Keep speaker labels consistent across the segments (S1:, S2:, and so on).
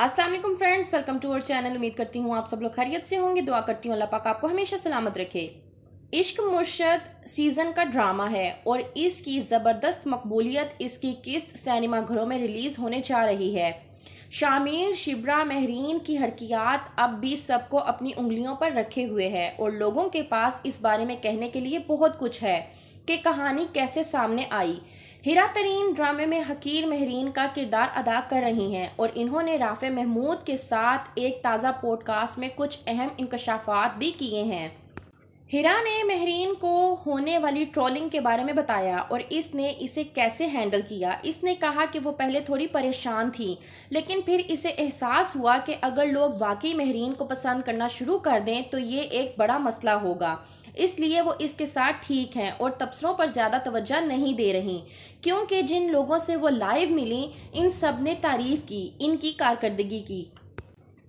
S1: वालेकुम friends welcome to our channel उम्मीद करती हूँ आप सब लोग खैरियत से होंगे दुआ करती हूँ अल्लाह पाक आपको हमेशा सलामत रखे इश्क मुर्शद सीज़न का ड्रामा है और इसकी ज़बरदस्त मकबूलियत इसकी किस्त सिनेमा घरों में रिलीज़ होने जा रही है शामिर शिब्रा महरीन की हरकियात अब भी सबको अपनी उंगलियों पर रखे हुए है और लोगों के पास इस बारे में कहने के लिए बहुत कुछ है कि कहानी कैसे सामने आई हिरा तरीन ड्रामे में हकीर महरीन का किरदार अदा कर रही हैं और इन्होंने राफे महमूद के साथ एक ताज़ा पॉडकास्ट में कुछ अहम इंकशाफात भी किए हैं हिरा ने महरीन को होने वाली ट्रॉलिंग के बारे में बताया और इसने इसे कैसे हैंडल किया इसने कहा कि वो पहले थोड़ी परेशान थी लेकिन फिर इसे एहसास हुआ कि अगर लोग वाकई महरीन को पसंद करना शुरू कर दें तो ये एक बड़ा मसला होगा इसलिए वो इसके साथ ठीक हैं और तबसरों पर ज़्यादा तोज्जा नहीं दे रही क्योंकि जिन लोगों से वो लाइव मिली इन सब ने तारीफ़ की इनकी कारकर्दगी की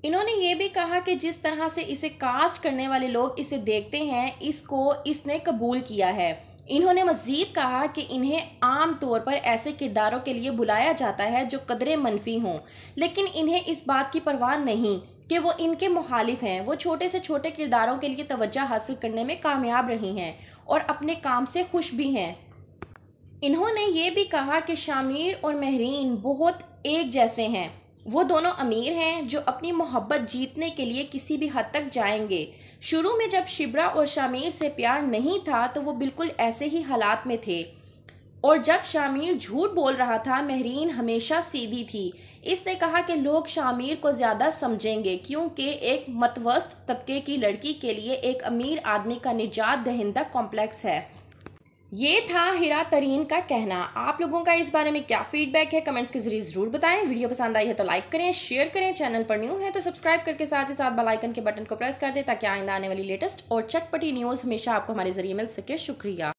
S1: इन्होंने ये भी कहा कि जिस तरह से इसे कास्ट करने वाले लोग इसे देखते हैं इसको इसने कबूल किया है इन्होंने मजीद कहा कि इन्हें आम तौर पर ऐसे किरदारों के लिए बुलाया जाता है जो कदरे मनफी हों लेकिन इन्हें इस बात की परवाह नहीं कि वो इनके मुखालिफ हैं वो छोटे से छोटे किरदारों के लिए तवज्जा हासिल करने में कामयाब रही हैं और अपने काम से खुश भी हैं इन्होंने ये भी कहा कि शामिर और महरीन बहुत एक जैसे हैं वो दोनों अमीर हैं जो अपनी मोहब्बत जीतने के लिए किसी भी हद तक जाएंगे शुरू में जब शिब्रा और शामिर से प्यार नहीं था तो वो बिल्कुल ऐसे ही हालात में थे और जब शामिर झूठ बोल रहा था महरीन हमेशा सीधी थी इसने कहा कि लोग शामिर को ज़्यादा समझेंगे क्योंकि एक मतवस्त तबके की लड़की के लिए एक अमीर आदमी का निजात दहिंदा कॉम्प्लेक्स है ये था हिरा तरीन का कहना आप लोगों का इस बारे में क्या फीडबैक है कमेंट्स के जरिए ज़रूर बताएं वीडियो पसंद आई है तो लाइक करें शेयर करें चैनल पर न्यू है तो सब्सक्राइब करके साथ ही साथ बेल आइकन के बटन को प्रेस कर दें ताकि आइंदा आने वाली लेटेस्ट और चटपटी न्यूज़ हमेशा आपको हमारे जरिए मिल सके शुक्रिया